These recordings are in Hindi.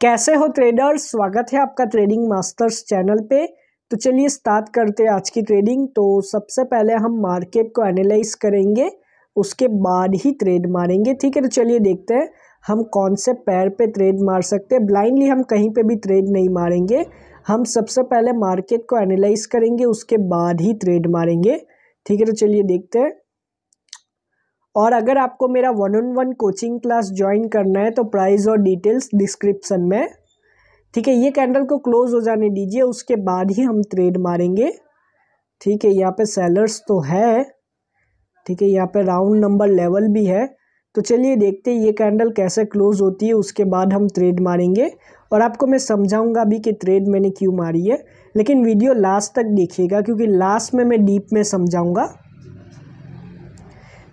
कैसे हो ट्रेडर्स स्वागत है आपका ट्रेडिंग मास्टर्स चैनल पे तो चलिए स्टार्ट करते हैं आज की ट्रेडिंग तो सबसे पहले हम मार्केट को एनालाइज करेंगे उसके बाद ही ट्रेड मारेंगे ठीक है तो चलिए देखते हैं हम कौन से पैर पे ट्रेड मार सकते हैं ब्लाइंडली हम कहीं पे भी ट्रेड नहीं मारेंगे हम सबसे पहले मार्केट को एनालाइज करेंगे उसके बाद ही ट्रेड मारेंगे ठीक है तो चलिए देखते हैं और अगर आपको मेरा one on one coaching class join करना है तो प्राइस और डिटेल्स डिस्क्रिप्सन में ठीक है ये कैंडल को क्लोज हो जाने दीजिए उसके बाद ही हम ट्रेड मारेंगे ठीक है यहाँ पे सेलर्स तो है ठीक है यहाँ पे राउंड नंबर लेवल भी है तो चलिए देखते हैं ये कैंडल कैसे क्लोज होती है उसके बाद हम ट्रेड मारेंगे और आपको मैं समझाऊंगा भी कि ट्रेड मैंने क्यों मारी है लेकिन वीडियो लास्ट तक देखिएगा क्योंकि लास्ट में मैं डीप में समझाऊंगा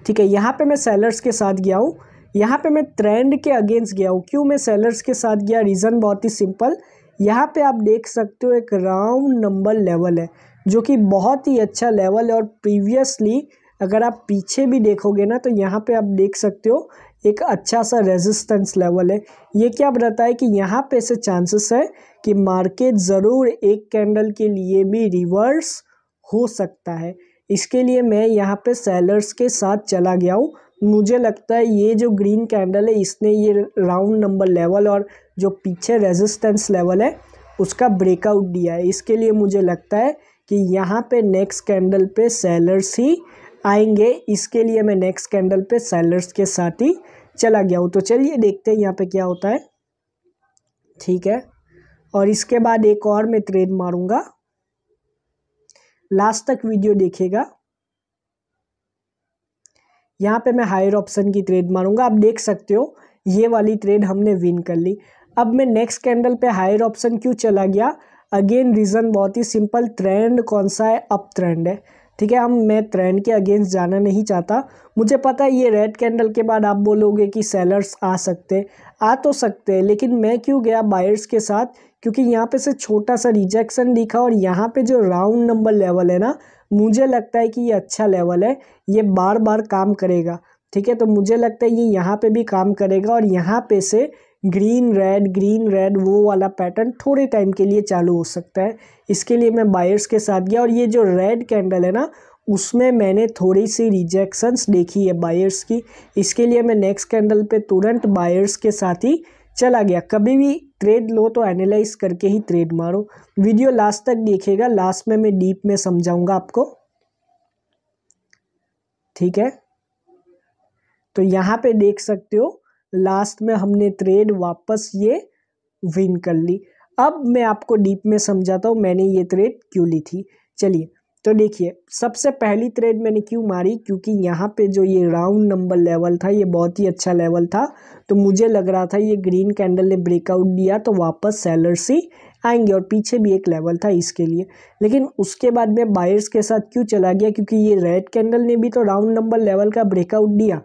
ठीक है यहाँ पे मैं सेलर्स के साथ गया हूँ यहाँ पे मैं ट्रेंड के अगेंस्ट गया हूँ क्यों मैं सेलर्स के साथ गया रीज़न बहुत ही सिंपल यहाँ पे आप देख सकते हो एक राउंड नंबर लेवल है जो कि बहुत ही अच्छा लेवल है और प्रीवियसली अगर आप पीछे भी देखोगे ना तो यहाँ पर आप देख सकते हो एक अच्छा सा रेजिस्टेंस लेवल है ये क्या बताता है कि यहाँ पे ऐसे चांसेस है कि मार्केट ज़रूर एक कैंडल के लिए भी रिवर्स हो सकता है इसके लिए मैं यहाँ पे सेलर्स के साथ चला गया हूँ मुझे लगता है ये जो ग्रीन कैंडल है इसने ये राउंड नंबर लेवल और जो पीछे रेजिस्टेंस लेवल है उसका ब्रेकआउट दिया है इसके लिए मुझे लगता है कि यहाँ पे नेक्स्ट कैंडल पे सेलर्स ही आएंगे इसके लिए मैं नेक्स्ट कैंडल पे सेलर्स के साथ ही चला गया हूँ तो चलिए देखते हैं यहाँ पे क्या होता है ठीक है और इसके बाद एक और मैं ट्रेड मारूंगा लास्ट तक वीडियो देखेगा यहाँ पे मैं हायर ऑप्शन की ट्रेड मारूंगा आप देख सकते हो ये वाली ट्रेड हमने विन कर ली अब मैं नेक्स्ट कैंडल पे हायर ऑप्शन क्यों चला गया अगेन रीज़न बहुत ही सिंपल ट्रेंड कौन सा है अप ट्रेंड है ठीक है हम मैं ट्रेंड के अगेंस्ट जाना नहीं चाहता मुझे पता है ये रेड कैंडल के बाद आप बोलोगे कि सेलर्स आ सकते आ तो सकते हैं लेकिन मैं क्यों गया बायर्स के साथ क्योंकि यहाँ पे से छोटा सा रिजेक्शन दिखा और यहाँ पे जो राउंड नंबर लेवल है ना मुझे लगता है कि ये अच्छा लेवल है ये बार बार काम करेगा ठीक है तो मुझे लगता है ये यहाँ पे भी काम करेगा और यहाँ पे से ग्रीन रेड ग्रीन रेड वो वाला पैटर्न थोड़े टाइम के लिए चालू हो सकता है इसके लिए मैं बायर्स के साथ गया और ये जो रेड कैंडल है ना उसमें मैंने थोड़ी सी रिजेक्शंस देखी है बायर्स की इसके लिए मैं नेक्स्ट कैंडल पे तुरंत बायर्स के साथ ही चला गया कभी भी ट्रेड लो तो एनालाइज करके ही ट्रेड मारो वीडियो लास्ट तक देखेगा लास्ट में मैं डीप में समझाऊंगा आपको ठीक है तो यहाँ पे देख सकते हो लास्ट में हमने ट्रेड वापस ये विन कर ली अब मैं आपको डीप में समझाता हूँ मैंने ये ट्रेड क्यों ली थी चलिए तो देखिए सबसे पहली ट्रेड मैंने क्यों मारी क्योंकि यहाँ पे जो ये राउंड नंबर लेवल था ये बहुत ही अच्छा लेवल था तो मुझे लग रहा था ये ग्रीन कैंडल ने ब्रेकआउट दिया तो वापस सेलर्स ही आएंगे और पीछे भी एक लेवल था इसके लिए लेकिन उसके बाद में बायर्स के साथ क्यों चला गया क्योंकि ये रेड कैंडल ने भी तो राउंड नंबर लेवल का ब्रेकआउट दिया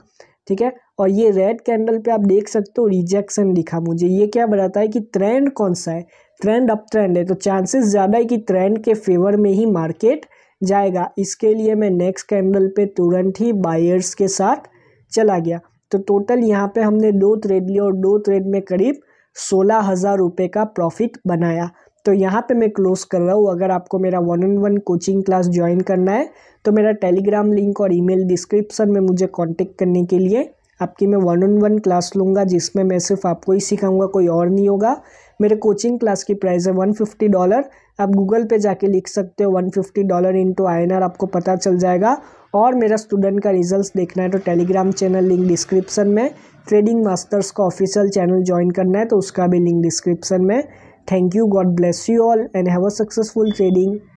ठीक है और ये रेड कैंडल पे आप देख सकते हो रिजेक्शन लिखा मुझे ये क्या बताता है कि ट्रेंड कौन सा है ट्रेंड अप ट्रेंड है तो चांसेस ज़्यादा है कि ट्रेंड के फेवर में ही मार्केट जाएगा इसके लिए मैं नेक्स्ट कैंडल पे तुरंत ही बायर्स के साथ चला गया तो टोटल यहाँ पे हमने दो ट्रेड लिया और दो ट्रेड में करीब सोलह हज़ार रुपये का प्रॉफिट बनाया तो यहाँ पे मैं क्लोज़ कर रहा हूँ अगर आपको मेरा one on one coaching class join करना है तो मेरा टेलीग्राम लिंक और ईमेल डिस्क्रिप्शन में मुझे कांटेक्ट करने के लिए आपकी मैं वन ऑन वन क्लास लूँगा जिसमें मैं सिर्फ आपको ही सिखाऊंगा कोई और नहीं होगा मेरे कोचिंग क्लास की प्राइस है वन फिफ्टी डॉलर आप गूगल पे जाके लिख सकते हो one fifty dollar into I N R आपको पता चल जाएगा और मेरा स्टूडेंट का रिजल्ट्स देखना है तो टेलीग्राम चैनल लिंक डिस्क्रिप्शन में ट्रेडिंग मास्टर्स का ऑफिशियल चैनल ज्वाइन करना है तो उसका भी लिंक डिस्क्रिप्शन में thank you god bless you all and have a successful trading